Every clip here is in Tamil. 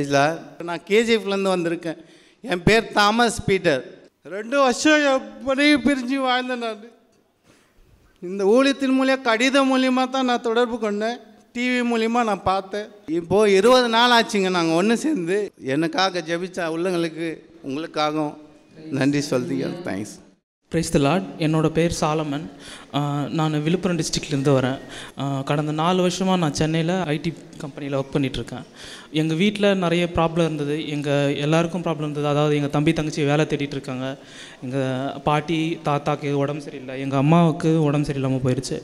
பிரைஸ்ல நான் கேஜிஎஃப்லேருந்து வந்திருக்கேன் என் பேர் தாமஸ் பீட்டர் ரெண்டு வருஷம் எப்படி பிரிஞ்சு வாழ்ந்தேன் நான் இந்த ஊழியத்தின் மூலியம் கடிதம் மூலியமாக தான் நான் தொடர்பு கொண்டேன் டிவி மூலிமா நான் பார்த்தேன் இப்போது இருபது நாள் ஆச்சுங்க நாங்கள் ஒன்று சேர்ந்து எனக்காக ஜபிச்சா உள்ளங்களுக்கு உங்களுக்காகவும் நன்றி சொல்லுங்க தேங்க்ஸ் பிரைஸ் லாட் என்னோடய பேர் சாலமன் நான் விழுப்புரம் டிஸ்ட்ரிக்ட்லேருந்து வரேன் கடந்த நாலு வருஷமாக நான் சென்னையில் ஐடி கம்பெனியில் ஒர்க் பண்ணிகிட்ருக்கேன் எங்கள் வீட்டில் நிறைய ப்ராப்ளம் இருந்தது எங்கள் எல்லாருக்கும் ப்ராப்ளம் இருந்தது அதாவது எங்கள் தம்பி தங்கச்சி வேலை தேடிட்டு இருக்காங்க எங்கள் பாட்டி தாத்தாக்கு உடம்பு சரியில்லை எங்கள் அம்மாவுக்கு உடம்பு சரியில்லாமல் போயிடுச்சு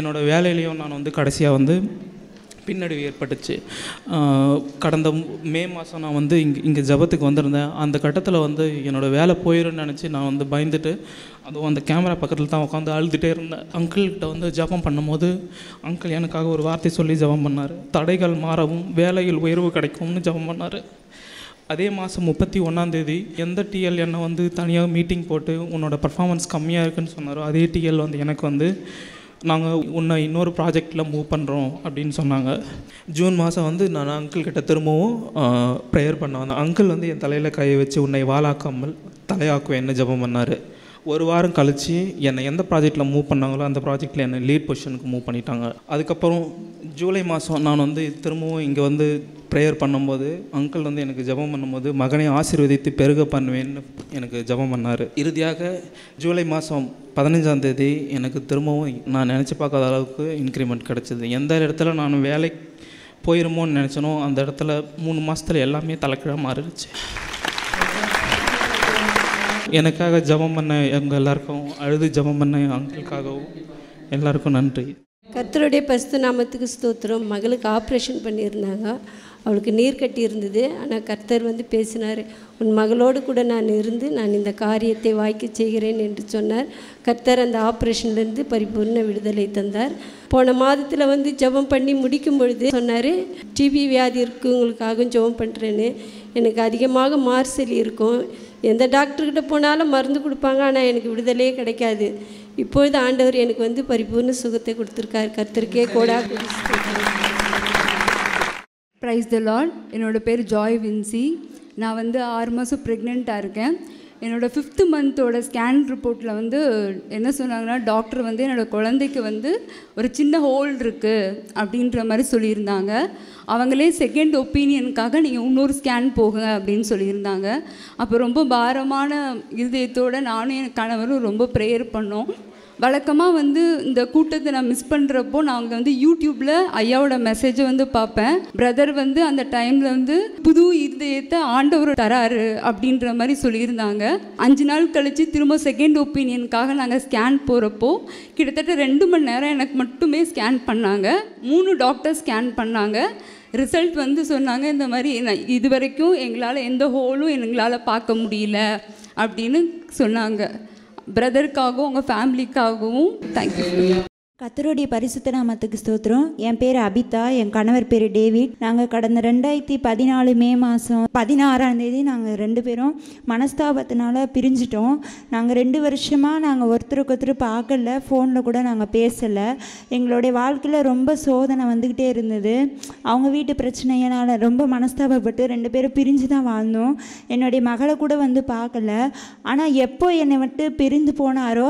என்னோடய வேலையிலையும் நான் வந்து கடைசியாக வந்து பின்னடைவு ஏற்பட்டுச்சு கடந்த மே மாதம் நான் வந்து இங்கே இங்கே ஜபத்துக்கு வந்திருந்தேன் அந்த கட்டத்தில் வந்து என்னோடய வேலை போயிடும்னு நினச்சி நான் வந்து பயந்துட்டு அதுவும் அந்த கேமரா பக்கத்தில் தான் உட்காந்து அழுதுகிட்டே இருந்தேன் அங்கிள்கிட்ட வந்து ஜபம் பண்ணும்போது அங்கிள் எனக்காக ஒரு வார்த்தை சொல்லி ஜபம் பண்ணார் தடைகள் மாறவும் வேலையில் உயர்வு கிடைக்கும்னு ஜபம் பண்ணார் அதே மாதம் முப்பத்தி ஒன்றாந்தேதி எந்த டிஎல் என்னை வந்து தனியாக மீட்டிங் போட்டு உன்னோட பர்ஃபாமன்ஸ் கம்மியாக இருக்குன்னு சொன்னாரோ அதே டிஎல் வந்து எனக்கு வந்து நாங்கள் உன்னை இன்னொரு ப்ராஜெக்டில் மூவ் பண்ணுறோம் அப்படின்னு சொன்னாங்க ஜூன் மாதம் வந்து நான் அங்கிள் கிட்ட திரும்பவும் ப்ரேயர் பண்ண வந்தேன் அங்கிள் வந்து என் தலையில் கையை வச்சு உன்னை வாழாக்காமல் தலையாக்குவேன் என்ன ஜபம் பண்ணார் ஒரு வாரம் கழித்து என்னை எந்த ப்ராஜெக்டில் மூவ் பண்ணாங்களோ அந்த ப்ராஜெக்டில் என்னை லீட் பொசிஷனுக்கு மூவ் பண்ணிட்டாங்க அதுக்கப்புறம் ஜூலை மாதம் நான் வந்து திரும்பவும் இங்கே வந்து ப்ரேயர் பண்ணும்போது அங்கிள் வந்து எனக்கு ஜபம் பண்ணும்போது மகனை ஆசீர்வதித்து பெருக பண்ணுவேன்னு எனக்கு ஜபம் பண்ணார் இறுதியாக ஜூலை மாதம் பதினஞ்சாம் தேதி எனக்கு திரும்பவும் நான் நினச்சி பார்க்காத அளவுக்கு இன்க்ரிமெண்ட் கிடச்சிது எந்த இடத்துல நான் வேலை போயிருமோன்னு நினச்சனோ அந்த இடத்துல மூணு மாதத்தில் எல்லாமே தலைக்கிழமை மாறிடுச்சு எனக்காக ஜபம் பண்ண எங்கள் எல்லாருக்கும் அழுது ஜபம் பண்ண அங்கிளுக்காகவும் எல்லாருக்கும் நன்றி கத்தருடைய பஸ்து நாமத்துக்கு ஸ்தோத்திரம் மகளுக்கு ஆப்ரேஷன் பண்ணியிருந்தாங்க அவளுக்கு நீர் கட்டி இருந்தது ஆனால் கர்த்தர் வந்து பேசினார் உன் மகளோடு கூட நான் இருந்து நான் இந்த காரியத்தை வாய்க்க செய்கிறேன் என்று சொன்னார் கர்த்தர் அந்த ஆப்ரேஷன்லேருந்து பரிபூர்ண விடுதலை தந்தார் போன மாதத்தில் வந்து ஜபம் பண்ணி முடிக்கும் பொழுது சொன்னார் டிபி வியாதி இருக்குங்களுக்காகவும் ஜபம் பண்ணுறேன்னு எனக்கு அதிகமாக மார்சல் இருக்கும் எந்த டாக்டர்கிட்ட போனாலும் மருந்து கொடுப்பாங்க ஆனால் எனக்கு விடுதலையே கிடைக்காது இப்பொழுது ஆண்டவர் எனக்கு வந்து பரிபூர்ண சுகத்தை கொடுத்துருக்காரு கர்த்தருக்கே கோடா கொடுத்துருக்காரு ப்ரைஸ் த லார்ட் என்னோடய பேர் ஜாய் வின்சி நான் வந்து ஆறு மாதம் ப்ரெக்னெண்ட்டாக இருக்கேன் என்னோடய ஃபிஃப்த்து மந்தோட ஸ்கேன் ரிப்போர்ட்டில் வந்து என்ன சொன்னாங்கன்னா டாக்டர் வந்து என்னோடய குழந்தைக்கு வந்து ஒரு சின்ன ஹோல் இருக்குது அப்படின்ற மாதிரி சொல்லியிருந்தாங்க அவங்களே செகண்ட் ஒப்பீனியனுக்காக நீங்கள் இன்னொரு ஸ்கேன் போகுங்க அப்படின்னு சொல்லியிருந்தாங்க அப்போ ரொம்ப பாரமான இருதயத்தோடு நானும் என் கணவரும் ரொம்ப ப்ரேயர் பண்ணோம் வழக்கமாக வந்து இந்த கூட்டத்தை நான் மிஸ் பண்ணுறப்போ நான் அங்கே வந்து யூடியூப்பில் ஐயாவோட மெசேஜை வந்து பார்ப்பேன் பிரதர் வந்து அந்த டைமில் வந்து புது இதயத்தை ஆண்டவர் தராரு அப்படின்ற மாதிரி சொல்லியிருந்தாங்க அஞ்சு நாள் கழித்து திரும்ப செகண்ட் ஒப்பீனியனுக்காக நாங்கள் ஸ்கேன் போகிறப்போ கிட்டத்தட்ட ரெண்டு மணி நேரம் எனக்கு மட்டுமே ஸ்கேன் பண்ணாங்க மூணு டாக்டர் ஸ்கேன் பண்ணாங்க ரிசல்ட் வந்து சொன்னாங்க இந்த மாதிரி இது வரைக்கும் எங்களால் எந்த ஹோலும் எங்களால் பார்க்க முடியல அப்படின்னு சொன்னாங்க பிரதருக்காகவும் உங்கள் ஃபேமிலிக்காகவும் தேங்க்யூ கத்தருடைய பரிசுத்த நாமத்துக்கு ஸ்தோத்திரம் என் பேர் அபிதா என் கணவர் பேர் டேவிட் நாங்கள் கடந்த ரெண்டாயிரத்தி பதினாலு மே மாதம் பதினாறாம் தேதி நாங்கள் ரெண்டு பேரும் மனஸ்தாபத்தினால பிரிஞ்சிட்டோம் நாங்கள் ரெண்டு வருஷமாக நாங்கள் ஒருத்தருக்கு ஒருத்தர் பார்க்கல ஃபோனில் கூட நாங்கள் பேசலை எங்களுடைய வாழ்க்கையில் ரொம்ப சோதனை வந்துக்கிட்டே இருந்தது அவங்க வீட்டு பிரச்சனையினால் ரொம்ப மனஸ்தாபப்பட்டு ரெண்டு பேரும் பிரிஞ்சு தான் வாழ்ந்தோம் என்னுடைய மகளை கூட வந்து பார்க்கல ஆனால் எப்போ என்னை விட்டு பிரிந்து போனாரோ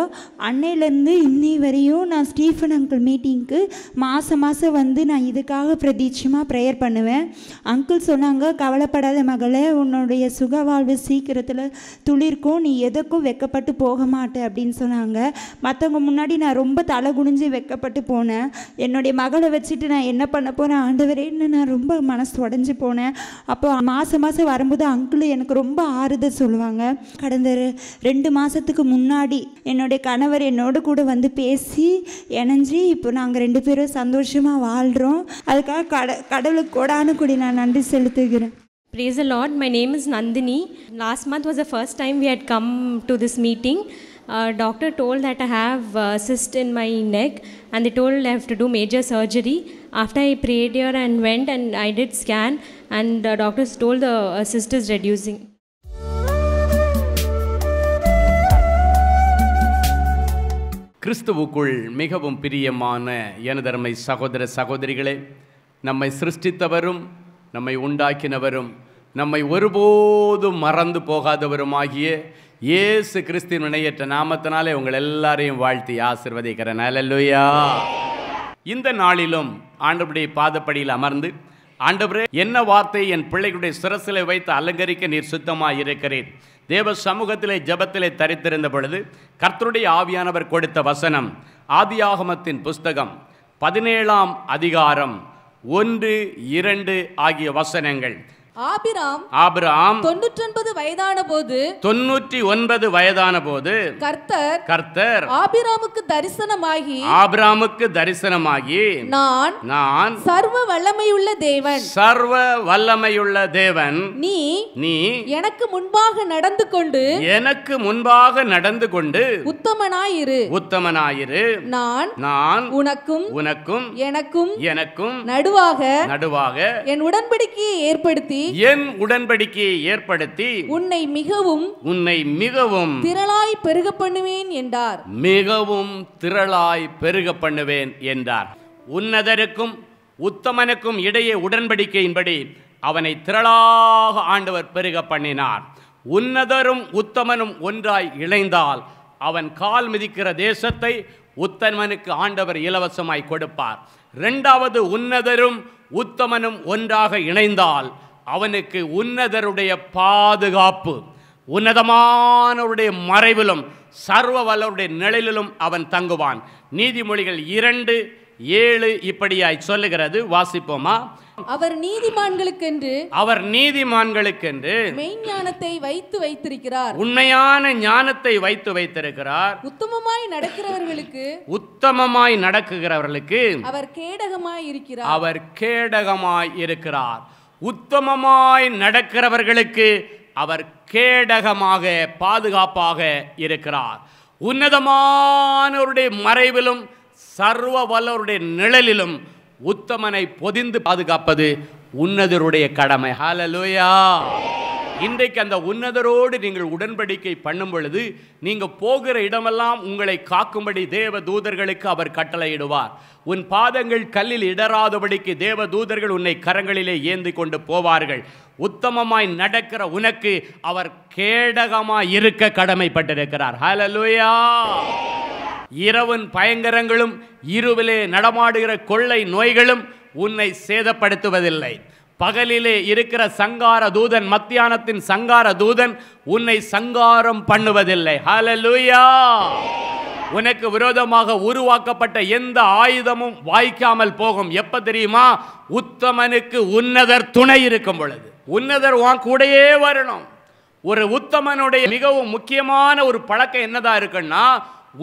அன்னையிலேருந்து இன்னி வரையும் நான் ஸ்டீஃப் ஸ்டீஃபன் அங்கிள் மீட்டிங்க்கு மாதம் மாதம் வந்து நான் இதுக்காக பிரதீட்சமாக ப்ரேயர் பண்ணுவேன் அங்கிள் சொன்னாங்க கவலைப்படாத மகளே உன்னுடைய சுக வாழ்வு சீக்கிரத்தில் துளிர்க்கும் நீ எதுக்கும் வெக்கப்பட்டு போக மாட்டே அப்படின்னு சொன்னாங்க மற்றவங்க முன்னாடி நான் ரொம்ப தலை குனிஞ்சு வெக்கப்பட்டு போனேன் என்னுடைய மகளை வச்சுட்டு நான் என்ன பண்ண போகிறேன் ஆண்டவரேன்னு நான் ரொம்ப மனசு உடஞ்சி போனேன் அப்போ மாதம் மாதம் வரும்போது அங்கிள் எனக்கு ரொம்ப ஆறுதல் சொல்லுவாங்க கடந்த ரெண்டு மாதத்துக்கு முன்னாடி என்னுடைய கணவர் என்னோட கூட வந்து பேசி என் Praise the Lord, my name is Nandini. Last month was the first time we had come to this meeting. doctor told that I have uh, cyst in my neck and they told I have to do major surgery. After I prayed here and went and I did scan and doctor told the uh, cyst is reducing. கிறிஸ்துவுக்குள் மிகவும் பிரியமான எனதருமை சகோதர சகோதரிகளே நம்மை சிருஷ்டித்தவரும் நம்மை உண்டாக்கினவரும் நம்மை ஒருபோதும் மறந்து போகாதவருமாகிய இயேசு கிறிஸ்தின் இணையற்ற நாமத்தினாலே உங்கள் எல்லாரையும் வாழ்த்தி ஆசிர்வதிக்கிறேன் அல்லையா இந்த நாளிலும் ஆண்டுபடி பாதப்படியில் அமர்ந்து ஆண்டவரே என்ன வார்த்தை என் பிள்ளைகளுடைய சிரசிலை வைத்து அலங்கரிக்க நீர் சுத்தமாக இருக்கிறேன் தேவ சமூகத்திலே ஜபத்திலே தரித்திருந்த பொழுது கர்த்தருடைய ஆவியானவர் கொடுத்த வசனம் ஆதியாகமத்தின் புஸ்தகம் பதினேழாம் அதிகாரம் ஒன்று இரண்டு ஆகிய வசனங்கள் ஆபிராம் ஆபிராம் தொண்ணூற்றி வயதான போது தொண்ணூற்றி ஒன்பது வயதான போது கர்த்தர் கர்த்தர் ஆபிராமுக்கு தரிசனமாகி ஆபிராமுக்கு தரிசனமாகி நான் நான் சர்வ வல்லமையுள்ள தேவன் சர்வ வல்லமையுள்ள தேவன் நீ நீ எனக்கு முன்பாக நடந்து கொண்டு எனக்கு முன்பாக நடந்து கொண்டு உத்தமனாயிரு உத்தமனாயிரு நான் நான் உனக்கும் உனக்கும் எனக்கும் எனக்கும் நடுவாக நடுவாக என் உடன்படிக்கையை ஏற்படுத்தி என் உடன்படிக்கையை ஏற்படுத்தி உன்னை மிகவும் உன்னை மிகவும் திரளாய் பெருக பண்ணுவேன் என்றார் மிகவும் திரளாய் பெருக பண்ணுவேன் என்றார் உன்னதருக்கும் உத்தமனுக்கும் இடையே உடன்படிக்கையின்படி அவனை திரளாக ஆண்டவர் பெருக பண்ணினார் உன்னதரும் உத்தமனும் ஒன்றாய் இணைந்தால் அவன் கால் மிதிக்கிற தேசத்தை உத்தமனுக்கு ஆண்டவர் இலவசமாய் கொடுப்பார் இரண்டாவது உன்னதரும் உத்தமனும் ஒன்றாக இணைந்தால் அவனுக்கு உன்னதருடைய பாதுகாப்பு உன்னதமானவருடைய மறைவிலும் சர்வ வல்லவருடைய நிழலிலும் அவன் தங்குவான் நீதிமொழிகள் இரண்டு ஏழு இப்படியாய் சொல்லுகிறது வாசிப்போமா அவர் நீதிமான்களுக்கென்று அவர் நீதிமான்களுக்கென்று மெய்ஞானத்தை வைத்து வைத்திருக்கிறார் உண்மையான ஞானத்தை வைத்து வைத்திருக்கிறார் உத்தமமாய் நடக்கிறவர்களுக்கு உத்தமமாய் நடக்குகிறவர்களுக்கு அவர் கேடகமாய் இருக்கிறார் அவர் கேடகமாய் இருக்கிறார் உத்தமமாய் நடக்கிறவர்களுக்கு அவர் கேடகமாக பாதுகாப்பாக இருக்கிறார் உன்னதமானவருடைய மறைவிலும் சர்வ வல்லவருடைய நிழலிலும் உத்தமனை பொதிந்து பாதுகாப்பது உன்னதருடைய கடமை ஹலலோயா இன்றைக்கு அந்த உன்னதரோடு நீங்கள் உடன்படிக்கை பண்ணும் பொழுது நீங்கள் போகிற இடமெல்லாம் உங்களை காக்கும்படி தேவ தூதர்களுக்கு அவர் கட்டளையிடுவார் உன் பாதங்கள் கல்லில் இடராதபடிக்கு தேவ தூதர்கள் உன்னை கரங்களிலே ஏந்தி கொண்டு போவார்கள் உத்தமமாய் நடக்கிற உனக்கு அவர் கேடகமாய் இருக்க கடமைப்பட்டிருக்கிறார் ஹலலுயா இரவன் பயங்கரங்களும் இருவிலே நடமாடுகிற கொள்ளை நோய்களும் உன்னை சேதப்படுத்துவதில்லை பகலிலே இருக்கிற சங்கார தூதன் மத்தியானத்தின் சங்கார தூதன் உன்னை சங்காரம் பண்ணுவதில்லை ஹலலூயா உனக்கு விரோதமாக உருவாக்கப்பட்ட எந்த ஆயுதமும் வாய்க்காமல் போகும் எப்ப தெரியுமா உத்தமனுக்கு உன்னதர் துணை இருக்கும் பொழுது உன்னதர் உன் கூடையே வரணும் ஒரு உத்தமனுடைய மிகவும் முக்கியமான ஒரு பழக்கம் என்னதா இருக்குன்னா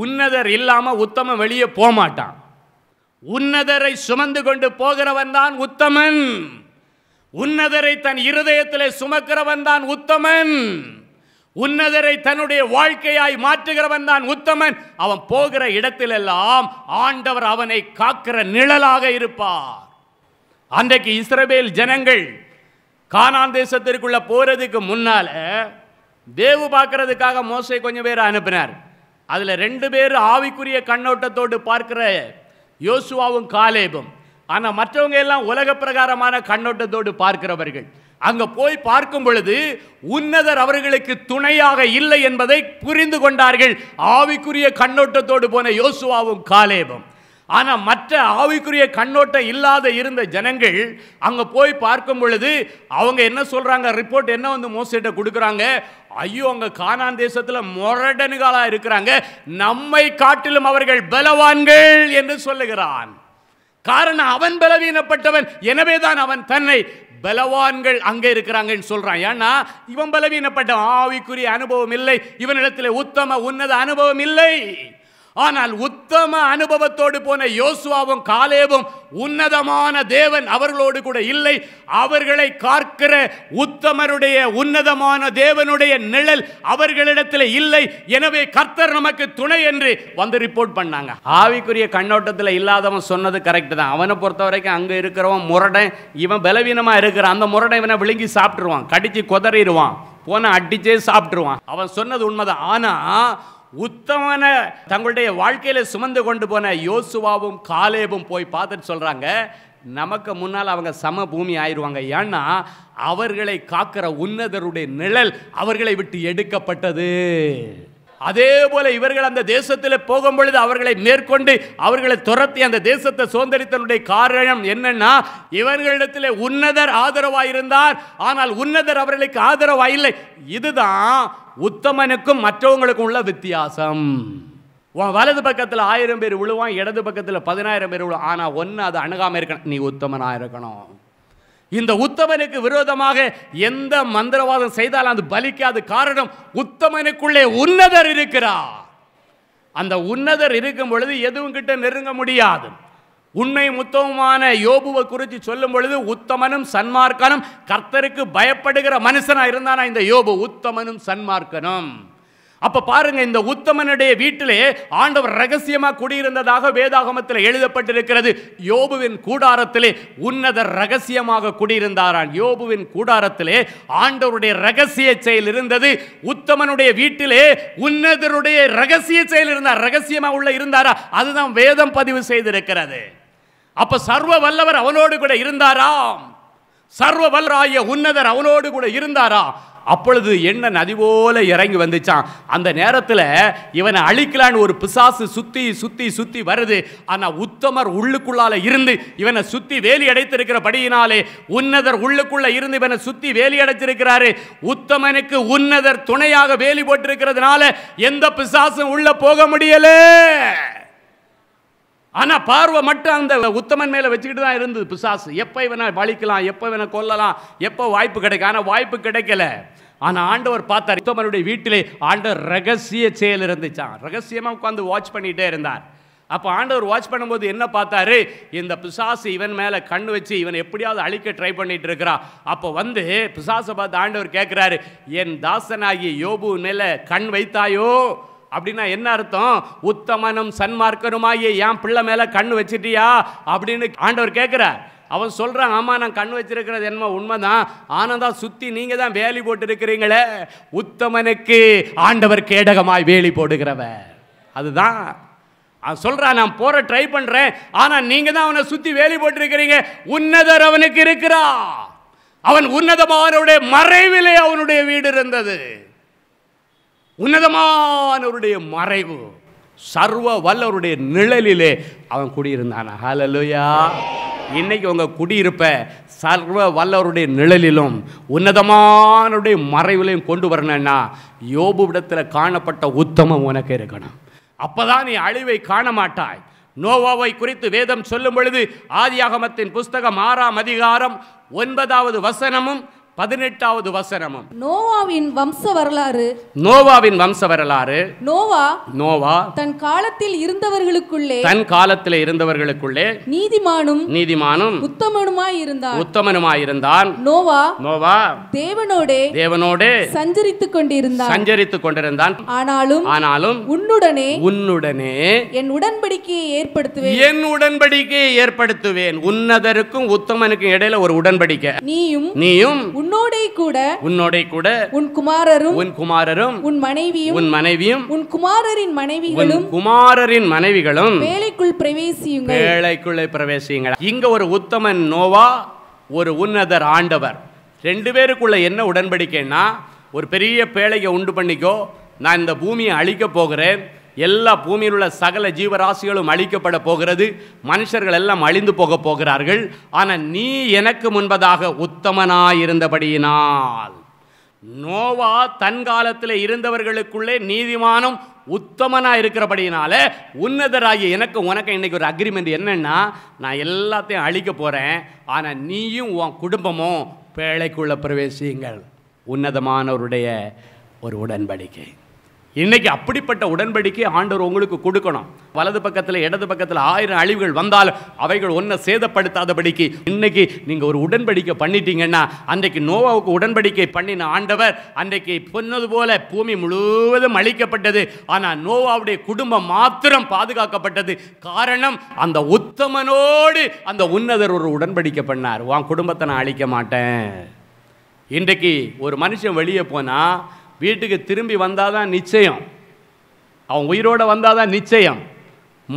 உன்னதர் இல்லாமல் உத்தமன் வெளியே போக மாட்டான் உன்னதரை சுமந்து கொண்டு போகிறவன் தான் உத்தமன் உன்னதரை தன் இருதயத்திலே சுமக்கிறவன் தான் உத்தமன் உன்னதரை தன்னுடைய வாழ்க்கையாய் மாற்றுகிறவன் தான் உத்தமன் அவன் போகிற இடத்திலெல்லாம் ஆண்டவர் அவனை காக்கிற நிழலாக இருப்பார் அன்றைக்கு இஸ்ரவேல் ஜனங்கள் கானான் தேசத்திற்குள்ள போறதுக்கு முன்னால தேவு பார்க்கறதுக்காக மோசை கொஞ்சம் பேர் அனுப்பினார் அதில் ரெண்டு பேர் ஆவிக்குரிய கண்ணோட்டத்தோடு பார்க்கிற யோசுவாவும் காலேபும் ஆனால் மற்றவங்க எல்லாம் உலக பிரகாரமான கண்ணோட்டத்தோடு பார்க்கிறவர்கள் அங்கே போய் பார்க்கும் பொழுது உன்னதர் அவர்களுக்கு துணையாக இல்லை என்பதை புரிந்து கொண்டார்கள் ஆவிக்குரிய கண்ணோட்டத்தோடு போன யோசுவாவும் காலேபம் ஆனால் மற்ற ஆவிக்குரிய கண்ணோட்டம் இல்லாத இருந்த ஜனங்கள் அங்கே போய் பார்க்கும் பொழுது அவங்க என்ன சொல்கிறாங்க ரிப்போர்ட் என்ன வந்து மோசிட்ட கொடுக்குறாங்க ஐயோ அங்கே காணான் தேசத்தில் முரடனுகளாக இருக்கிறாங்க நம்மை காட்டிலும் அவர்கள் பலவான்கள் என்று சொல்லுகிறான் காரணம் அவன் பலவீனப்பட்டவன் எனவே தான் அவன் தன்னை பலவான்கள் அங்கே இருக்கிறாங்கன்னு சொல்கிறான் ஏன்னா இவன் பலவீனப்பட்டவன் ஆவிக்குரிய அனுபவம் இல்லை இவனிடத்தில் உத்தம உன்னத அனுபவம் இல்லை ஆனால் உத்தம அனுபவத்தோடு போன யோசுவாவும் காலேவும் உன்னதமான தேவன் அவர்களோடு கூட இல்லை அவர்களை காக்கிற உத்தமருடைய உன்னதமான தேவனுடைய நிழல் அவர்களிடத்தில் இல்லை எனவே கர்த்தர் நமக்கு துணை என்று வந்து ரிப்போர்ட் பண்ணாங்க ஆவிக்குரிய கண்ணோட்டத்தில் இல்லாதவன் சொன்னது கரெக்ட் தான் அவனை பொறுத்த வரைக்கும் அங்கே இருக்கிறவன் முரடன் இவன் பலவீனமாக இருக்கிறான் அந்த முரடை இவனை விழுங்கி சாப்பிட்ருவான் கடிச்சு குதறிடுவான் போன அடிச்சே சாப்பிட்ருவான் அவன் சொன்னது உண்மைதான் ஆனால் உத்தமன தங்களுடைய வாழ்க்கையில் சுமந்து கொண்டு போன யோசுவாவும் காலேபும் போய் பார்த்துட்டு சொல்கிறாங்க நமக்கு முன்னால் அவங்க சம பூமி ஆயிடுவாங்க ஏன்னா அவர்களை காக்கிற உன்னதருடைய நிழல் அவர்களை விட்டு எடுக்கப்பட்டது அதே போல இவர்கள் அந்த தேசத்தில் போகும் பொழுது அவர்களை மேற்கொண்டு அவர்களை துரத்தி அந்த தேசத்தை சுதந்திரித்தனுடைய காரணம் என்னன்னா இவர்களிடத்தில் உன்னதர் ஆதரவாக இருந்தார் ஆனால் உன்னதர் அவர்களுக்கு ஆதரவாக இல்லை இதுதான் உத்தமனுக்கும் மற்றவங்களுக்கும் உள்ள வித்தியாசம் உன் வலது பக்கத்தில் ஆயிரம் பேர் விழுவான் இடது பக்கத்தில் பதினாயிரம் பேர் விழுவான் ஆனால் ஒன்று அதை அணுகாமல் இருக்கணும் நீ உத்தமனாக இருக்கணும் இந்த உத்தமனுக்கு விரோதமாக எந்த மந்திரவாதம் செய்தாலும் அது பலிக்காது காரணம் உத்தமனுக்குள்ளே உன்னதர் இருக்கிறார் அந்த உன்னதர் இருக்கும் பொழுது எதுவும் கிட்ட நெருங்க முடியாது உண்மை முத்தமுமான யோபுவை குறித்து சொல்லும் பொழுது உத்தமனும் சன்மார்க்கனும் கர்த்தருக்கு பயப்படுகிற மனுஷனாக இருந்தானா இந்த யோபு உத்தமனும் சன்மார்க்கனும் அப்ப பாருங்க இந்த உத்தமனுடைய வீட்டிலே ஆண்டவர் ரகசியமா குடியிருந்ததாக வேதாகமத்தில் எழுதப்பட்டிருக்கிறது யோபுவின் கூடாரத்திலே உன்னத ரகசியமாக குடியிருந்தாரான் யோபுவின் கூடாரத்திலே ஆண்டவருடைய ரகசிய செயல் இருந்தது உத்தமனுடைய வீட்டிலே உன்னதருடைய ரகசிய செயல் இருந்தார் ரகசியமா உள்ள இருந்தாரா அதுதான் வேதம் பதிவு செய்திருக்கிறது அப்ப சர்வ வல்லவர் அவனோடு கூட இருந்தாராம் சர்வ வல்லராய உன்னதர் அவனோடு கூட இருந்தாரா அப்பொழுது என்ன நதி போல இறங்கி வந்துச்சான் அந்த நேரத்தில் இவனை அழிக்கலான்னு ஒரு பிசாசு சுற்றி சுத்தி சுத்தி வருது ஆனால் உத்தமர் உள்ளுக்குள்ளால இருந்து இவனை சுற்றி வேலி அடைத்திருக்கிற படியினாலே உன்னதர் உள்ளுக்குள்ளே இருந்து இவனை சுற்றி வேலி அடைச்சிருக்கிறாரு உத்தமனுக்கு உன்னதர் துணையாக வேலி போட்டிருக்கிறதுனால எந்த பிசாசும் உள்ளே போக முடியலை ஆனால் பார்வை மட்டும் அந்த உத்தமன் மேலே வச்சுக்கிட்டு தான் இருந்தது பிசாசு எப்போ இவனை வலிக்கலாம் எப்போ இவனை கொல்லலாம் எப்போ வாய்ப்பு கிடைக்கும் ஆனால் வாய்ப்பு கிடைக்கல ஆனால் ஆண்டவர் பார்த்தார் உத்தமனுடைய வீட்டிலே ஆண்டவர் ரகசிய செயல் இருந்துச்சான் ரகசியமாக உட்காந்து வாட்ச் பண்ணிகிட்டே இருந்தார் அப்போ ஆண்டவர் வாட்ச் பண்ணும்போது என்ன பார்த்தாரு இந்த பிசாசு இவன் மேலே கண் வச்சு இவன் எப்படியாவது அழிக்க ட்ரை பண்ணிட்டு இருக்கிறா அப்போ வந்து பிசாசை பார்த்து ஆண்டவர் கேட்குறாரு என் தாசனாகிய யோபு மேலே கண் வைத்தாயோ அப்படின்னா என்ன அர்த்தம் உத்தமனும் சன்மார்க்கனுமாயே என் பிள்ளை மேலே கண் வச்சிட்டியா அப்படின்னு ஆண்டவர் கேட்குறார் அவன் சொல்கிறான் ஆமாம் நான் கண் வச்சிருக்கிறது உண்மை தான் ஆனந்தா சுற்றி நீங்கள் தான் வேலி போட்டிருக்கிறீங்களே உத்தமனுக்கு ஆண்டவர் கேடகமாய் வேலி போடுகிறவ அதுதான் அவன் சொல்கிறான் நான் போகிற ட்ரை பண்ணுறேன் ஆனால் நீங்கள் தான் அவனை சுற்றி வேலி போட்டிருக்கிறீங்க உன்னதர் அவனுக்கு இருக்கிறா அவன் உன்னதமானவருடைய மறைவிலே அவனுடைய வீடு இருந்தது உன்னதமானவருடைய மறைவு சர்வ வல்லவருடைய நிழலிலே அவன் குடியிருந்தான் ஹலலுயா இன்னைக்கு உங்கள் குடியிருப்ப சர்வ வல்லவருடைய நிழலிலும் உன்னதமானவருடைய மறைவிலையும் கொண்டு வரணும்னா விடத்தில் காணப்பட்ட உத்தமம் உனக்கு இருக்கணும் அப்போதான் நீ அழிவை காண மாட்டாய் நோவாவை குறித்து வேதம் சொல்லும் பொழுது ஆதியாகமத்தின் புஸ்தகம் ஆறாம் அதிகாரம் ஒன்பதாவது வசனமும் பதினெட்டாவது வசனமும் நோவாவின் வம்ச வரலாறு நோவாவின் வம்ச வரலாறு நோவா நோவா தன் காலத்தில் இருந்தவர்களுக்குள்ளே தன் காலத்தில் இருந்தவர்களுக்குள்ளே நீதிமானும் நீதிமானும் உத்தமனுமாய் இருந்தான் உத்தமனுமாய் இருந்தான் நோவா நோவா தேவனோடே தேவனோடே சஞ்சரித்துக் கொண்டிருந்தான் சஞ்சரித்துக் கொண்டிருந்தான் ஆனாலும் ஆனாலும் உன்னுடனே உன்னுடனே என் உடன்படிக்கையை ஏற்படுத்துவேன் என் உடன்படிக்கையை ஏற்படுத்துவேன் உன்னதருக்கும் உத்தமனுக்கும் இடையில ஒரு உடன்படிக்கை நீயும் நீயும் உன்னோடே கூட உன்னோடே கூட உன் குமாரரும் உன் குமாரரும் உன் மனைவியும் உன் மனைவியும் உன் குமாரரின் மனைவிகளும் குமாரரின் மனைவிகளும் வேலைக்குள் பிரவேசியுங்கள் வேலைக்குள்ளே பிரவேசியுங்கள் இங்க ஒரு உத்தமன் நோவா ஒரு உன்னதர் ஆண்டவர் ரெண்டு பேருக்குள்ள என்ன உடன்படிக்கைன்னா ஒரு பெரிய பேழையை உண்டு பண்ணிக்கோ நான் இந்த பூமியை அழிக்க போகிறேன் எல்லா பூமியில் உள்ள சகல ஜீவராசிகளும் அழிக்கப்பட போகிறது மனுஷர்கள் எல்லாம் அழிந்து போக போகிறார்கள் ஆனால் நீ எனக்கு முன்பதாக உத்தமனாயிருந்தபடியினால் நோவா தன் காலத்தில் இருந்தவர்களுக்குள்ளே நீதிமானம் உத்தமனாக இருக்கிறபடியினால உன்னதராகி எனக்கு உனக்கு இன்றைக்கி ஒரு அக்ரிமெண்ட் என்னென்னா நான் எல்லாத்தையும் அழிக்க போகிறேன் ஆனால் நீயும் உன் குடும்பமும் பேழைக்குள்ள பிரவேசியுங்கள் உன்னதமானவருடைய ஒரு உடன்படிக்கை இன்னைக்கு அப்படிப்பட்ட உடன்படிக்கை ஆண்டவர் உங்களுக்கு கொடுக்கணும் வலது பக்கத்தில் இடது பக்கத்தில் ஆயிரம் அழிவுகள் வந்தால் அவைகள் ஒன்றை சேதப்படுத்தாதபடிக்கு இன்னைக்கு நீங்கள் ஒரு உடன்படிக்கை பண்ணிட்டீங்கன்னா அன்றைக்கு நோவாவுக்கு உடன்படிக்கை பண்ணின ஆண்டவர் அன்றைக்கு சொன்னது போல பூமி முழுவதும் அழிக்கப்பட்டது ஆனால் நோவாவுடைய குடும்பம் மாத்திரம் பாதுகாக்கப்பட்டது காரணம் அந்த உத்தமனோடு அந்த உன்னதர் ஒரு உடன்படிக்கை பண்ணார் உன் குடும்பத்தை நான் அழிக்க மாட்டேன் இன்றைக்கு ஒரு மனுஷன் வெளியே போனால் வீட்டுக்கு திரும்பி வந்தால் தான் நிச்சயம் அவன் உயிரோடு வந்தால் தான் நிச்சயம்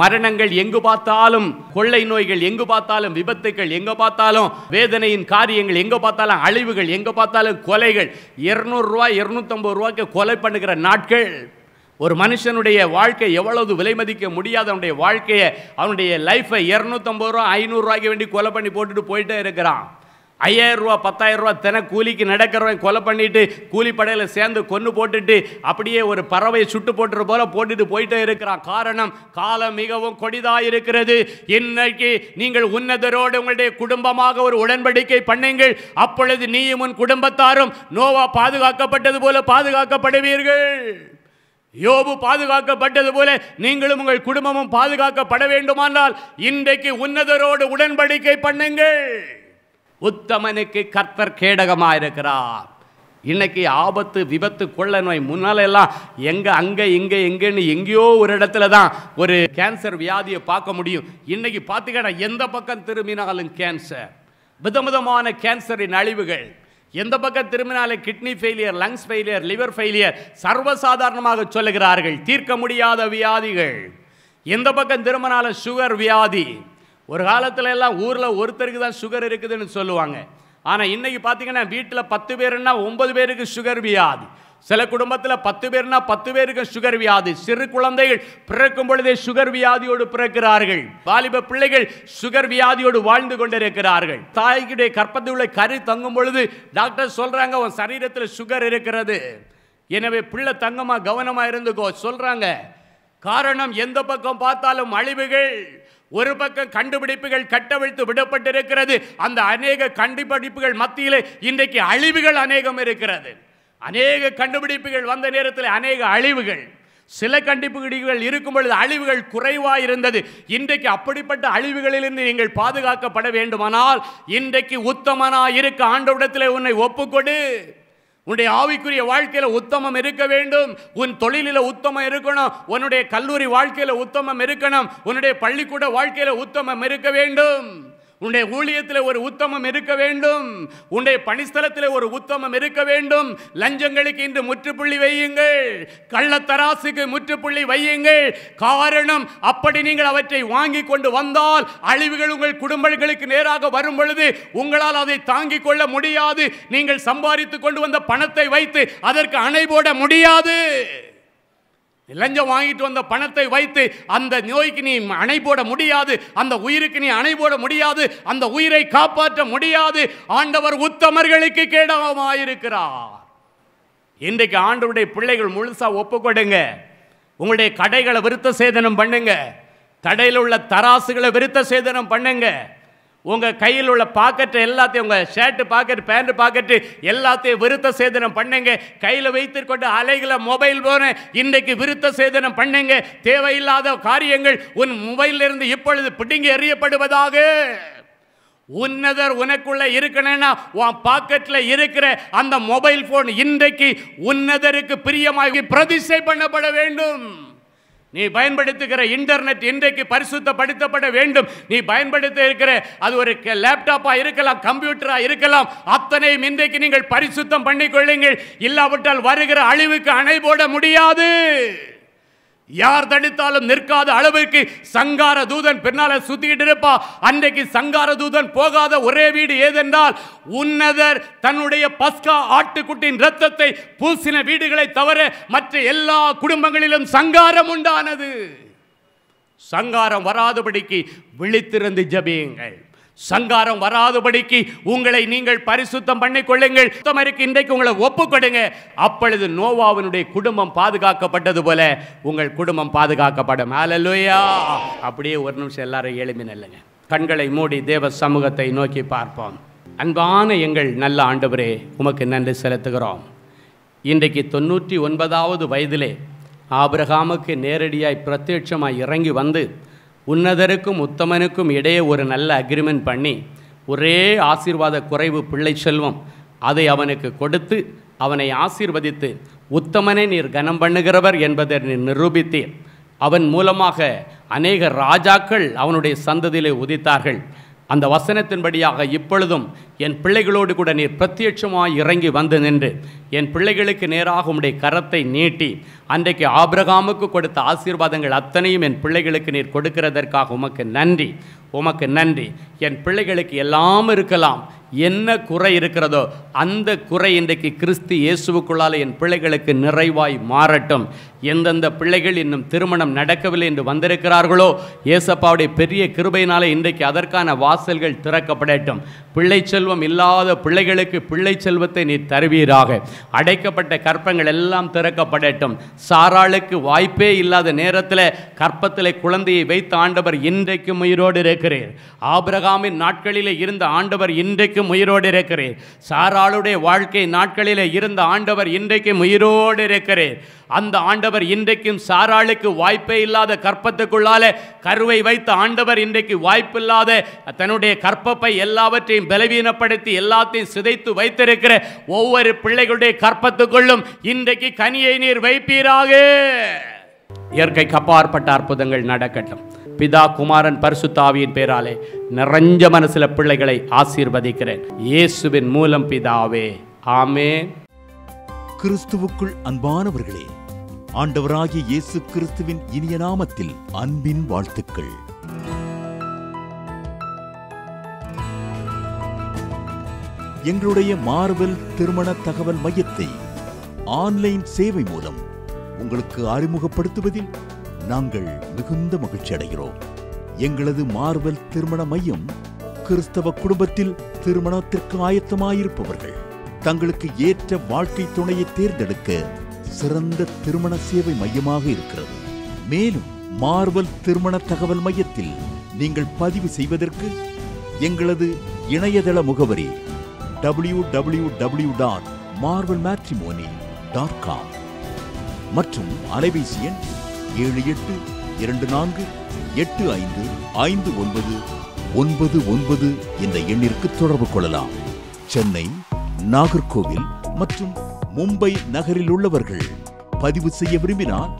மரணங்கள் எங்கு பார்த்தாலும் கொள்ளை நோய்கள் எங்கு பார்த்தாலும் விபத்துக்கள் எங்கே பார்த்தாலும் வேதனையின் காரியங்கள் எங்கே பார்த்தாலும் அழிவுகள் எங்கே பார்த்தாலும் கொலைகள் இரநூறுவா இரநூத்தம்பது ரூபாய்க்கு கொலை பண்ணுகிற நாட்கள் ஒரு மனுஷனுடைய வாழ்க்கை எவ்வளவு விலை மதிக்க முடியாத அவனுடைய வாழ்க்கையை அவனுடைய லைஃப்பை இரநூத்தம்பது ரூபா ஐநூறுரூவாய்க்கு வேண்டி கொலை பண்ணி போட்டுட்டு போயிட்டே இருக்கிறான் ஐயாயிரரூவா பத்தாயிரரூவா தின கூலிக்கு நடக்கிறவன் கொலை பண்ணிட்டு கூலிப்படையில் சேர்ந்து கொன்று போட்டுட்டு அப்படியே ஒரு பறவை சுட்டு போட்டுற போல போட்டுட்டு போயிட்டே இருக்கிறான் காரணம் காலம் மிகவும் கொடிதாக இருக்கிறது இன்னைக்கு நீங்கள் உன்னதரோடு உங்களுடைய குடும்பமாக ஒரு உடன்படிக்கை பண்ணுங்கள் அப்பொழுது நீயும் உன் குடும்பத்தாரும் நோவா பாதுகாக்கப்பட்டது போல பாதுகாக்கப்படுவீர்கள் யோபு பாதுகாக்கப்பட்டது போல நீங்களும் உங்கள் குடும்பமும் பாதுகாக்கப்பட வேண்டுமானால் இன்றைக்கு உன்னதரோடு உடன்படிக்கை பண்ணுங்கள் உத்தமனுக்கு கர்த்தர் இருக்கிறார் இன்னைக்கு ஆபத்து விபத்து கொள்ள நோய் முன்னாலெல்லாம் எங்கே அங்கே இங்கே எங்கேன்னு எங்கேயோ ஒரு இடத்துல தான் ஒரு கேன்சர் வியாதியை பார்க்க முடியும் இன்னைக்கு பார்த்துக்கிட்டா எந்த பக்கம் திரும்பினாலும் கேன்சர் விதமிதமான கேன்சரின் அழிவுகள் எந்த பக்கம் திரும்பினாலே kidney failure lungs failure liver failure சர்வசாதாரணமாக சொல்லுகிறார்கள் தீர்க்க முடியாத வியாதிகள் எந்த பக்கம் திரும்பினாலும் சுகர் வியாதி ஒரு காலத்தில் எல்லாம் ஊரில் ஒருத்தருக்கு தான் சுகர் இருக்குதுன்னு சொல்லுவாங்க ஆனால் இன்றைக்கி பார்த்தீங்கன்னா வீட்டில் பத்து பேருன்னா ஒன்பது பேருக்கு சுகர் வியாதி சில குடும்பத்தில் பத்து பேர்னா பத்து பேருக்கு சுகர் வியாதி சிறு குழந்தைகள் பிறக்கும் பொழுதே சுகர் வியாதியோடு பிறக்கிறார்கள் வாலிப பிள்ளைகள் சுகர் வியாதியோடு வாழ்ந்து கொண்டிருக்கிறார்கள் தாய்க்குடைய கற்பத்தில் உள்ள கரு தங்கும் பொழுது டாக்டர் சொல்கிறாங்க உன் சரீரத்தில் சுகர் இருக்கிறது எனவே பிள்ளை தங்கமாக கவனமாக இருந்துக்கோ சொல்கிறாங்க காரணம் எந்த பக்கம் பார்த்தாலும் அழிவுகள் ஒரு பக்கம் கண்டுபிடிப்புகள் கட்டவிழ்த்து விடப்பட்டிருக்கிறது அந்த அநேக கண்டுபிடிப்புகள் மத்தியில் இன்றைக்கு அழிவுகள் அநேகம் இருக்கிறது அநேக கண்டுபிடிப்புகள் வந்த நேரத்தில் அநேக அழிவுகள் சில கண்டுபிடிப்புகள் இருக்கும் பொழுது அழிவுகள் குறைவாக இருந்தது இன்றைக்கு அப்படிப்பட்ட அழிவுகளிலிருந்து நீங்கள் பாதுகாக்கப்பட வேண்டுமானால் இன்றைக்கு உத்தமனாக இருக்க ஆண்டவிடத்தில் உன்னை ஒப்புக்கொடு உன்னுடைய ஆவிக்குரிய வாழ்க்கையில் உத்தமம் இருக்க வேண்டும் உன் தொழிலில் உத்தமம் இருக்கணும் உன்னுடைய கல்லூரி வாழ்க்கையில் உத்தமம் இருக்கணும் உன்னுடைய பள்ளிக்கூட வாழ்க்கையில் உத்தமம் இருக்க வேண்டும் உன்னுடைய ஊழியத்தில் ஒரு உத்தமம் இருக்க வேண்டும் உன்னுடைய பணிஸ்தலத்தில் ஒரு உத்தமம் இருக்க வேண்டும் லஞ்சங்களுக்கு இன்று முற்றுப்புள்ளி வையுங்கள் கள்ளத்தராசுக்கு முற்றுப்புள்ளி வையுங்கள் காரணம் அப்படி நீங்கள் அவற்றை வாங்கி கொண்டு வந்தால் அழிவுகள் உங்கள் குடும்பங்களுக்கு நேராக வரும் பொழுது உங்களால் அதை தாங்கிக் கொள்ள முடியாது நீங்கள் சம்பாதித்துக் கொண்டு வந்த பணத்தை வைத்து அதற்கு அணை போட முடியாது லஞ்சம் வாங்கிட்டு வந்த பணத்தை வைத்து அந்த நோய்க்கு நீ அணை போட முடியாது அந்த உயிருக்கு நீ அணை போட முடியாது அந்த உயிரை காப்பாற்ற முடியாது ஆண்டவர் உத்தமர்களுக்கு கேடவமாயிருக்கிறார் இன்றைக்கு ஆண்டவருடைய பிள்ளைகள் முழுசாக ஒப்புக்கொடுங்க உங்களுடைய கடைகளை விருத்த சேதனம் பண்ணுங்க தடையில் உள்ள தராசுகளை விருத்த சேதனம் பண்ணுங்கள் உங்கள் கையில் உள்ள பாக்கெட்டு எல்லாத்தையும் உங்கள் ஷர்ட்டு பாக்கெட் பேண்ட் பாக்கெட்டு எல்லாத்தையும் விருத்த சேதனம் பண்ணுங்க கையில் வைத்துக்கொண்டு அலைகளை மொபைல் போன இன்றைக்கு விருத்த சேதனம் பண்ணுங்க தேவையில்லாத காரியங்கள் உன் மொபைலிருந்து இப்பொழுது பிடுங்கி எறியப்படுவதாக உன்னதர் உனக்குள்ளே இருக்கணும்னா உன் பாக்கெட்டில் இருக்கிற அந்த மொபைல் ஃபோன் இன்றைக்கு உன்னதருக்கு பிரியமாகி பிரதிஷ்டை பண்ணப்பட வேண்டும் நீ பயன்படுத்துகிற இன்டர்நெட் இன்றைக்கு பரிசுத்தப்படுத்தப்பட வேண்டும் நீ பயன்படுத்த இருக்கிற அது ஒரு லேப்டாப்பாக இருக்கலாம் கம்ப்யூட்டராக இருக்கலாம் அத்தனையும் இன்றைக்கு நீங்கள் பரிசுத்தம் பண்ணிக்கொள்ளுங்கள் இல்லாவிட்டால் வருகிற அழிவுக்கு அணை போட முடியாது யார் தடுத்தாலும் நிற்காத அளவுக்கு சங்கார தூதன் பின்னால சுத்திக்கிட்டு இருப்பா அன்றைக்கு சங்கார தூதன் போகாத ஒரே வீடு ஏதென்றால் உன்னதர் தன்னுடைய பஸ்கா ஆட்டுக்குட்டின் ரத்தத்தை பூசின வீடுகளை தவிர மற்ற எல்லா குடும்பங்களிலும் சங்காரம் உண்டானது சங்காரம் வராதபடிக்கு விழித்திருந்து ஜபியுங்கள் சங்காரம் வராதபடிக்கு உங்களை நீங்கள் பரிசுத்தம் கொள்ளுங்கள் சுத்தமருக்கு இன்றைக்கு உங்களை ஒப்புக்கொடுங்க அப்பொழுது நோவாவினுடைய குடும்பம் பாதுகாக்கப்பட்டது போல உங்கள் குடும்பம் பாதுகாக்கப்படும் அலலுயா அப்படியே ஒரு நிமிஷம் எல்லாரும் எழுமி நல்லுங்க கண்களை மூடி தேவ சமூகத்தை நோக்கி பார்ப்போம் அன்பான எங்கள் நல்ல ஆண்டவரே உமக்கு நன்றி செலுத்துகிறோம் இன்றைக்கு தொண்ணூற்றி ஒன்பதாவது வயதிலே ஆபிரகாமுக்கு நேரடியாய் பிரத்யட்சமாய் இறங்கி வந்து உன்னதருக்கும் உத்தமனுக்கும் இடையே ஒரு நல்ல அக்ரிமெண்ட் பண்ணி ஒரே ஆசீர்வாத குறைவு பிள்ளை செல்வம் அதை அவனுக்கு கொடுத்து அவனை ஆசீர்வதித்து உத்தமனை நீர் கனம் பண்ணுகிறவர் என்பதை நீர் நிரூபித்தீர் அவன் மூலமாக அநேக ராஜாக்கள் அவனுடைய சந்ததியிலே உதித்தார்கள் அந்த வசனத்தின்படியாக இப்பொழுதும் என் பிள்ளைகளோடு கூட நீர் பிரத்யட்சமாக இறங்கி வந்து நின்று என் பிள்ளைகளுக்கு நேராக உம்முடைய கரத்தை நீட்டி அன்றைக்கு ஆபிரகாமுக்கு கொடுத்த ஆசீர்வாதங்கள் அத்தனையும் என் பிள்ளைகளுக்கு நீர் கொடுக்கிறதற்காக உமக்கு நன்றி உமக்கு நன்றி என் பிள்ளைகளுக்கு எல்லாம் இருக்கலாம் என்ன குறை இருக்கிறதோ அந்த குறை இன்றைக்கு கிறிஸ்து இயேசுவுக்குள்ளால் என் பிள்ளைகளுக்கு நிறைவாய் மாறட்டும் எந்தெந்த பிள்ளைகள் இன்னும் திருமணம் நடக்கவில்லை என்று வந்திருக்கிறார்களோ இயேசப்பாவுடைய பெரிய கிருபையினாலே இன்றைக்கு அதற்கான வாசல்கள் திறக்கப்படட்டும் பிள்ளை செல்வம் இல்லாத பிள்ளைகளுக்கு பிள்ளை செல்வத்தை நீ தருவீராக அடைக்கப்பட்ட கற்பங்கள் எல்லாம் திறக்கப்படட்டும் சாராளுக்கு வாய்ப்பே இல்லாத நேரத்தில் கற்பத்தில் குழந்தையை வைத்து ஆண்டவர் இன்றைக்கும் உயிரோடு இருக்கிறீர் ஆபிரகாமின் நாட்களிலே இருந்த ஆண்டவர் இன்றைக்கும் உயிரோடு இருக்கிறீர் சாராளுடைய வாழ்க்கை நாட்களிலே இருந்த ஆண்டவர் இன்றைக்கும் உயிரோடு இருக்கிறீர் அந்த ஆண்டவர் இன்றைக்கும் சாராளுக்கு வாய்ப்பே இல்லாத கற்பத்துக்குள்ளாலே கருவை வைத்த ஆண்டவர் இன்றைக்கு வாய்ப்பில்லாத தன்னுடைய கற்பப்பை எல்லாவற்றையும் பலவீனப்படுத்தி எல்லாத்தையும் சிதைத்து வைத்திருக்கிற ஒவ்வொரு பிள்ளைகளுடைய கற்பத்துக்குள்ளும் இன்றைக்கு கனியை நீர் வைப்பீராக இயற்கைக்கு அப்பாற்பட்ட அற்புதங்கள் நடக்கட்டும் பிதா குமாரன் பரிசுத்தாவியின் பேராலே நிறைஞ்ச மனசுல பிள்ளைகளை ஆசீர்வதிக்கிறேன் இயேசுவின் மூலம் பிதாவே ஆமே கிறிஸ்துவுக்குள் அன்பானவர்களே ஆண்டவராகிய இயேசு கிறிஸ்துவின் இனிய நாமத்தில் அன்பின் வாழ்த்துக்கள் எங்களுடைய மார்வெல் திருமண தகவல் மையத்தை ஆன்லைன் சேவை மூலம் உங்களுக்கு அறிமுகப்படுத்துவதில் நாங்கள் மிகுந்த மகிழ்ச்சி அடைகிறோம் எங்களது மார்வல் திருமண மையம் கிறிஸ்தவ குடும்பத்தில் திருமணத்திற்கு ஆயத்தமாயிருப்பவர்கள் தங்களுக்கு ஏற்ற வாழ்க்கை துணையை தேர்ந்தெடுக்க சிறந்த திருமண சேவை மையமாக இருக்கிறது மேலும் மார்வல் திருமண தகவல் மையத்தில் நீங்கள் பதிவு செய்வதற்கு எங்களது இணையதள முகவரி W W W dot Marvel matrimony dot com மற்றும் அலைபேசி எண் ஏழு எட்டு இரண்டு நான்கு எட்டு ஐந்து ஐந்து ஒன்பது ஒன்பது ஒன்பது என்ற எண்ணிற்கு தொடர்பு கொள்ளலாம் சென்னை நாகர்கோவில் மற்றும் மும்பை நகரில் உள்ளவர்கள் பதிவு செய்ய விரும்பினால்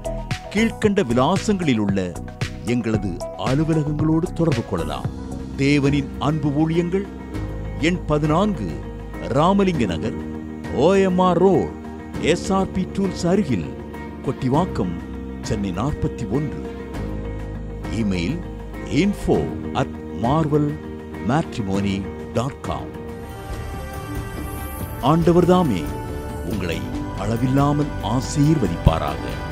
கீழ்கண்ட விலாசங்களில் உள்ள எங்களது அலுவலகங்களோடு தொடர்பு கொள்ளலாம் தேவனின் அன்பு ஊழியங்கள் எண் பதினான்கு Ramalinga Nagar OMR road SRP tools அருகில் கொட்டிவாக்கம் சென்னை நாற்பத்தி ஒன்று email info at Marvel matrimony dot com ஆண்டவர் தாமே உங்களை அளவில்லாமல் ஆசீர்வதிப்பாராக